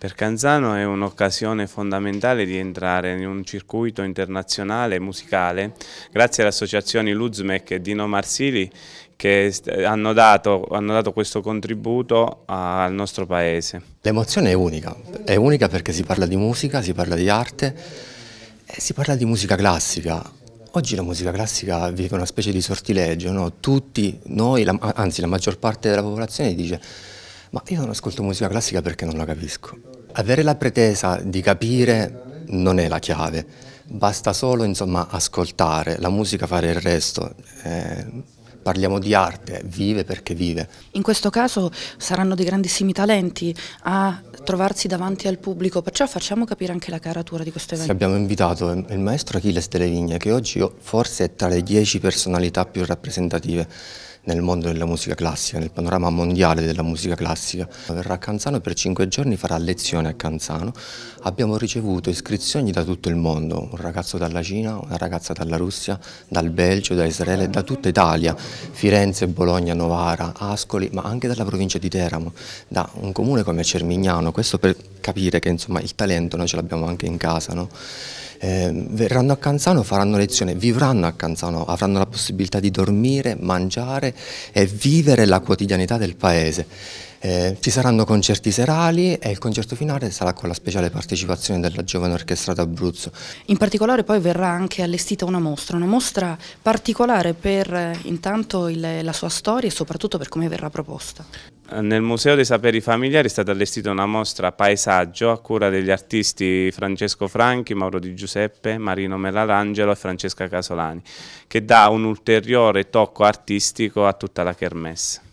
Per Canzano è un'occasione fondamentale di entrare in un circuito internazionale musicale grazie alle associazioni Luzmec e Dino Marsili che hanno dato, hanno dato questo contributo al nostro paese. L'emozione è unica, è unica perché si parla di musica, si parla di arte e si parla di musica classica. Oggi la musica classica vive una specie di sortileggio, no? tutti noi, la, anzi la maggior parte della popolazione dice ma io non ascolto musica classica perché non la capisco. Avere la pretesa di capire non è la chiave, basta solo insomma, ascoltare, la musica fare il resto. Eh, parliamo di arte, vive perché vive. In questo caso saranno dei grandissimi talenti a trovarsi davanti al pubblico, perciò facciamo capire anche la caratura di questo evento. Abbiamo invitato il maestro Achille Stelevigne, che oggi forse è tra le dieci personalità più rappresentative nel mondo della musica classica, nel panorama mondiale della musica classica. Verrà a Canzano per cinque giorni farà lezione a Canzano. Abbiamo ricevuto iscrizioni da tutto il mondo, un ragazzo dalla Cina, una ragazza dalla Russia, dal Belgio, da Israele, da tutta Italia, Firenze, Bologna, Novara, Ascoli, ma anche dalla provincia di Teramo, da un comune come Cermignano, questo per capire che insomma, il talento noi ce l'abbiamo anche in casa. No? eh, verranno a Canzano, faranno lezione, vivranno a Canzano, avranno la possibilità di dormire, mangiare e vivere la quotidianità del paese. Eh, ci saranno concerti serali e il concerto finale sarà con la speciale partecipazione della Giovane Orchestra d'Abruzzo. In particolare poi verrà anche allestita una mostra, una mostra particolare per eh, intanto il, la sua storia e soprattutto per come verrà proposta. Eh, nel Museo dei Saperi Familiari è stata allestita una mostra paesaggio a cura degli artisti Francesco Franchi, Mauro Di Giuseppe, Marino Melalangelo e Francesca Casolani, che dà un ulteriore tocco artistico a tutta la kermesse.